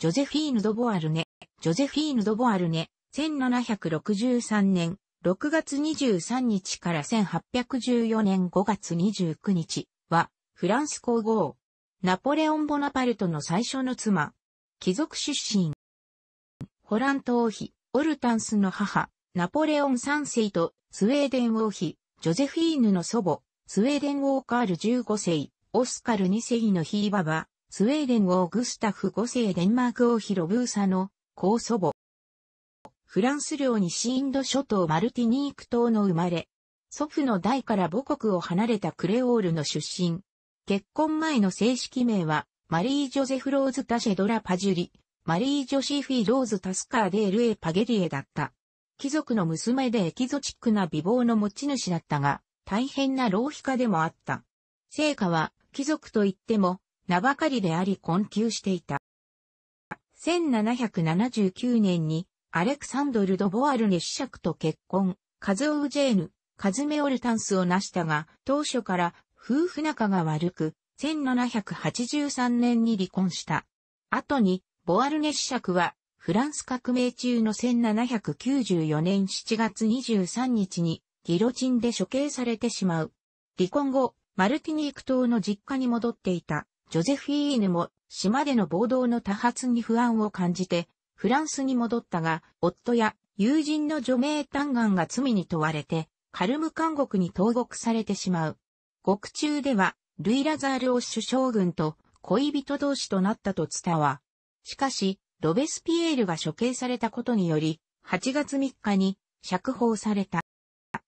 ジョゼフィーヌ・ド・ボアルネ、ジョゼフィーヌ・ド・ボアルネ、1763年6月23日から1814年5月29日は、フランス皇后、ナポレオン・ボナパルトの最初の妻、貴族出身、ホラント王妃、オルタンスの母、ナポレオン3世と、スウェーデン王妃、ジョゼフィーヌの祖母、スウェーデン王カール15世、オスカル2世のひいばば、スウェーデン王グスタフ5世デンマーク王ヒロブーサの高祖母。フランス領西インド諸島マルティニーク島の生まれ。祖父の代から母国を離れたクレオールの出身。結婚前の正式名は、マリー・ジョゼフ・ローズ・タシェドラ・パジュリ、マリー・ジョシーフィ・ローズ・タスカー・デール・エ・パゲリエだった。貴族の娘でエキゾチックな美貌の持ち主だったが、大変な浪費家でもあった。成果は、貴族といっても、名ばかりであり困窮していた。1779年にアレクサンドル・ド・ボアルネ子爵と結婚、カズオウジェーヌ、カズメオルタンスを成したが、当初から夫婦仲が悪く、1783年に離婚した。後に、ボアルネ子爵は、フランス革命中の1794年7月23日に、ギロチンで処刑されてしまう。離婚後、マルティニーク島の実家に戻っていた。ジョゼフィーヌも島での暴動の多発に不安を感じて、フランスに戻ったが、夫や友人の除名嘆願が罪に問われて、カルム監獄に投獄されてしまう。獄中では、ルイ・ラザールを首相将軍と恋人同士となったと伝わ。しかし、ロベスピエールが処刑されたことにより、8月3日に釈放された。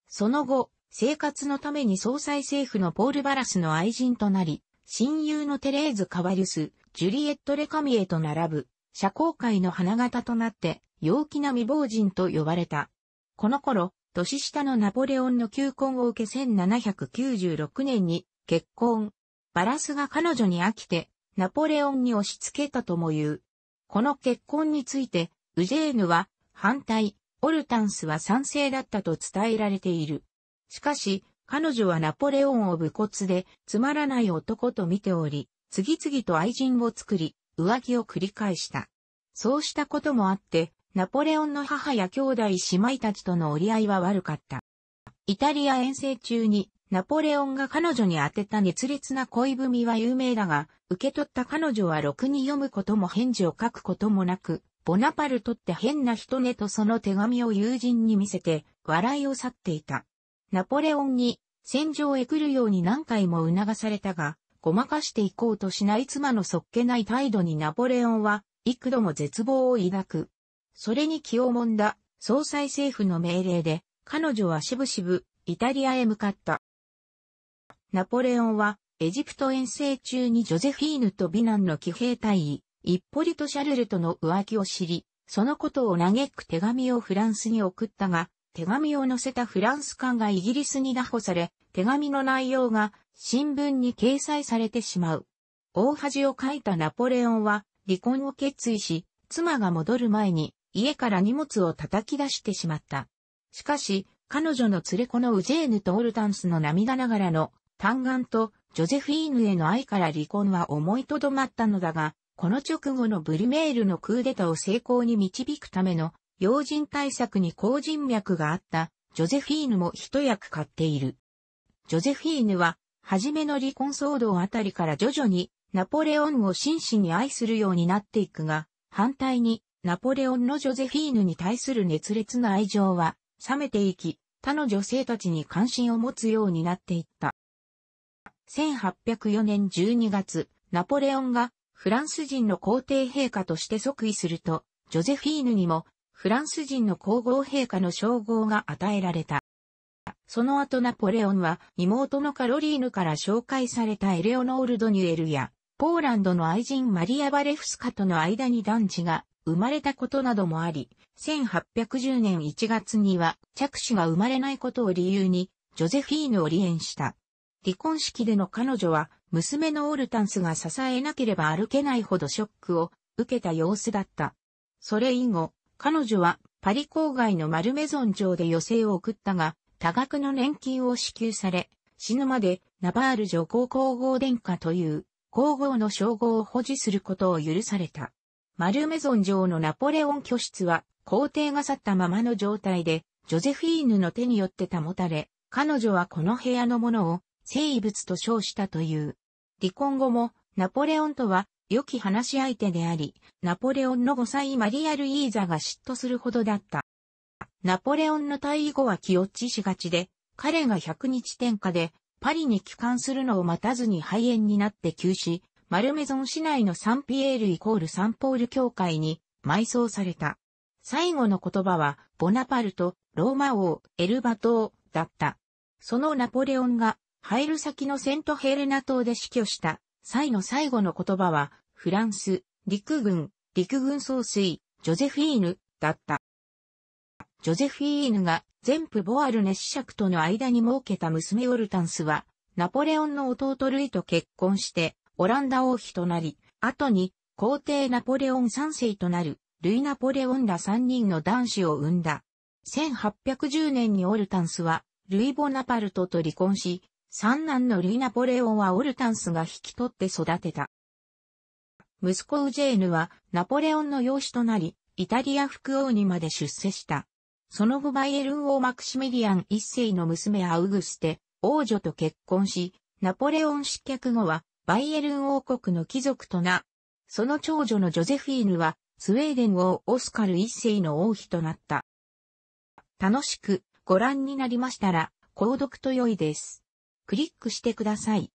その後、生活のために総裁政府のポール・バラスの愛人となり、親友のテレーズ・カバリュス、ジュリエット・レカミエと並ぶ、社交界の花形となって、陽気な未亡人と呼ばれた。この頃、年下のナポレオンの求婚を受け1796年に結婚。バラスが彼女に飽きて、ナポレオンに押し付けたとも言う。この結婚について、ウジェーヌは反対、オルタンスは賛成だったと伝えられている。しかし、彼女はナポレオンを武骨で、つまらない男と見ており、次々と愛人を作り、浮気を繰り返した。そうしたこともあって、ナポレオンの母や兄弟姉妹たちとの折り合いは悪かった。イタリア遠征中に、ナポレオンが彼女に宛てた熱烈な恋文は有名だが、受け取った彼女はろくに読むことも返事を書くこともなく、ボナパルトって変な人ねとその手紙を友人に見せて、笑いを去っていた。ナポレオンに戦場へ来るように何回も促されたが、ごまかしていこうとしない妻のそっけない態度にナポレオンは、幾度も絶望を抱く。それに気をもんだ、総裁政府の命令で、彼女はしぶしぶ、イタリアへ向かった。ナポレオンは、エジプト遠征中にジョゼフィーヌと美男の騎兵隊員、イッポリとシャルルとの浮気を知り、そのことを嘆く手紙をフランスに送ったが、手紙を載せたフランス艦がイギリスに拿捕され、手紙の内容が新聞に掲載されてしまう。大恥をかいたナポレオンは離婚を決意し、妻が戻る前に家から荷物を叩き出してしまった。しかし、彼女の連れ子のウジェーヌとオルタンスの涙ながらの嘆願とジョゼフィーヌへの愛から離婚は思いとどまったのだが、この直後のブリメールのクーデタを成功に導くための要人対策に好人脈があったジョゼフィーヌも一役買っている。ジョゼフィーヌは、初めの離婚騒動あたりから徐々にナポレオンを真摯に愛するようになっていくが、反対にナポレオンのジョゼフィーヌに対する熱烈な愛情は冷めていき、他の女性たちに関心を持つようになっていった。1804年12月、ナポレオンがフランス人の皇帝陛下として即位すると、ジョゼフィーヌにもフランス人の皇后陛下の称号が与えられた。その後ナポレオンは妹のカロリーヌから紹介されたエレオノール・ドニュエルや、ポーランドの愛人マリア・バレフスカとの間に男地が生まれたことなどもあり、1810年1月には着手が生まれないことを理由に、ジョゼフィーヌを離縁した。離婚式での彼女は、娘のオルタンスが支えなければ歩けないほどショックを受けた様子だった。それ以後、彼女はパリ郊外のマルメゾン城で余生を送ったが、多額の年金を支給され、死ぬまでナバール女皇皇后殿下という皇后の称号を保持することを許された。マルメゾン城のナポレオン居室は皇帝が去ったままの状態で、ジョゼフィーヌの手によって保たれ、彼女はこの部屋のものを生物と称したという。離婚後もナポレオンとは良き話し相手であり、ナポレオンの5歳マリア・ルイーザが嫉妬するほどだった。ナポレオンの退位後は気落ちしがちで、彼が100日天下で、パリに帰還するのを待たずに肺炎になって急死、マルメゾン市内のサンピエールイコールサンポール教会に埋葬された。最後の言葉は、ボナパルト、ローマ王、エルバ島だった。そのナポレオンが、入る先のセントヘレナ島で死去した際の最後の言葉は、フランス、陸軍、陸軍総帥、ジョゼフィーヌ、だった。ジョゼフィーヌが、全部ボアルネ子爵との間に設けた娘オルタンスは、ナポレオンの弟ルイと結婚して、オランダ王妃となり、後に、皇帝ナポレオン三世となる、ルイ・ナポレオンら三人の男子を生んだ。1810年にオルタンスは、ルイ・ボナパルトと離婚し、三男のルイ・ナポレオンはオルタンスが引き取って育てた。息子ウジェーヌはナポレオンの養子となり、イタリア副王にまで出世した。その後バイエルン王マクシミリアン一世の娘アウグステ、王女と結婚し、ナポレオン失脚後はバイエルン王国の貴族とな。その長女のジョゼフィーヌはスウェーデン王オスカル一世の王妃となった。楽しくご覧になりましたら、購読と良いです。クリックしてください。